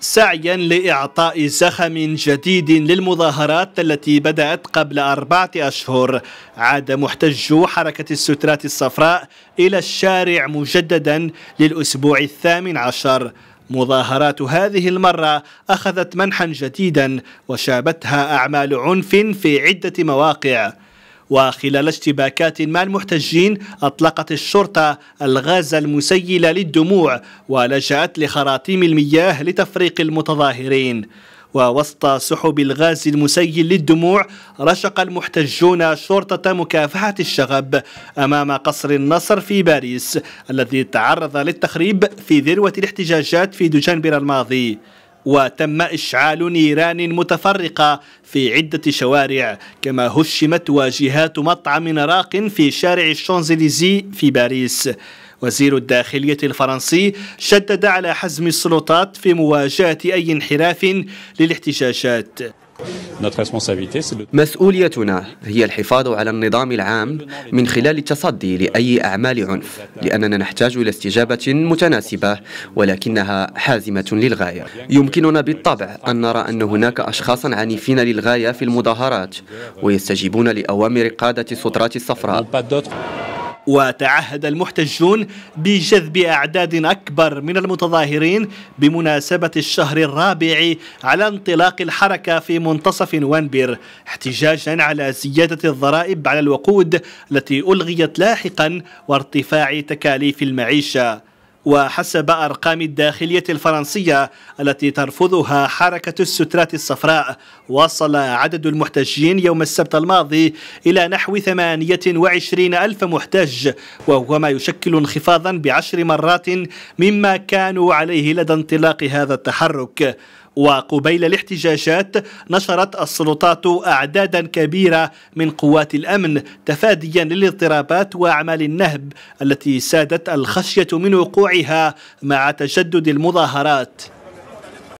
سعيا لإعطاء زخم جديد للمظاهرات التي بدأت قبل أربعة أشهر عاد محتجو حركة السترات الصفراء إلى الشارع مجددا للأسبوع الثامن عشر مظاهرات هذه المرة أخذت منحا جديدا وشابتها أعمال عنف في عدة مواقع وخلال اشتباكات مع المحتجين أطلقت الشرطة الغاز المسيل للدموع ولجأت لخراطيم المياه لتفريق المتظاهرين ووسط سحب الغاز المسيل للدموع رشق المحتجون شرطة مكافحة الشغب أمام قصر النصر في باريس الذي تعرض للتخريب في ذروة الاحتجاجات في دجنبر الماضي وتم إشعال نيران متفرقة في عدة شوارع كما هشمت واجهات مطعم راق في شارع الشونزليزي في باريس وزير الداخلية الفرنسي شدد على حزم السلطات في مواجهة أي انحراف للاحتجاجات مسؤوليتنا هي الحفاظ على النظام العام من خلال التصدي لأي أعمال عنف لأننا نحتاج إلى استجابة متناسبة ولكنها حازمة للغاية يمكننا بالطبع أن نرى أن هناك أشخاصا عنيفين للغاية في المظاهرات ويستجيبون لأوامر قادة السطرات الصفراء وتعهد المحتجون بجذب أعداد أكبر من المتظاهرين بمناسبة الشهر الرابع على انطلاق الحركة في منتصف نوفمبر احتجاجا على زيادة الضرائب على الوقود التي ألغيت لاحقا وارتفاع تكاليف المعيشة وحسب أرقام الداخلية الفرنسية التي ترفضها حركة السترات الصفراء وصل عدد المحتجين يوم السبت الماضي إلى نحو 28 ألف محتج وهو ما يشكل انخفاضا بعشر مرات مما كانوا عليه لدى انطلاق هذا التحرك وقبيل الاحتجاجات نشرت السلطات أعدادا كبيرة من قوات الأمن تفاديا للاضطرابات وأعمال النهب التي سادت الخشية من وقوعها مع تجدد المظاهرات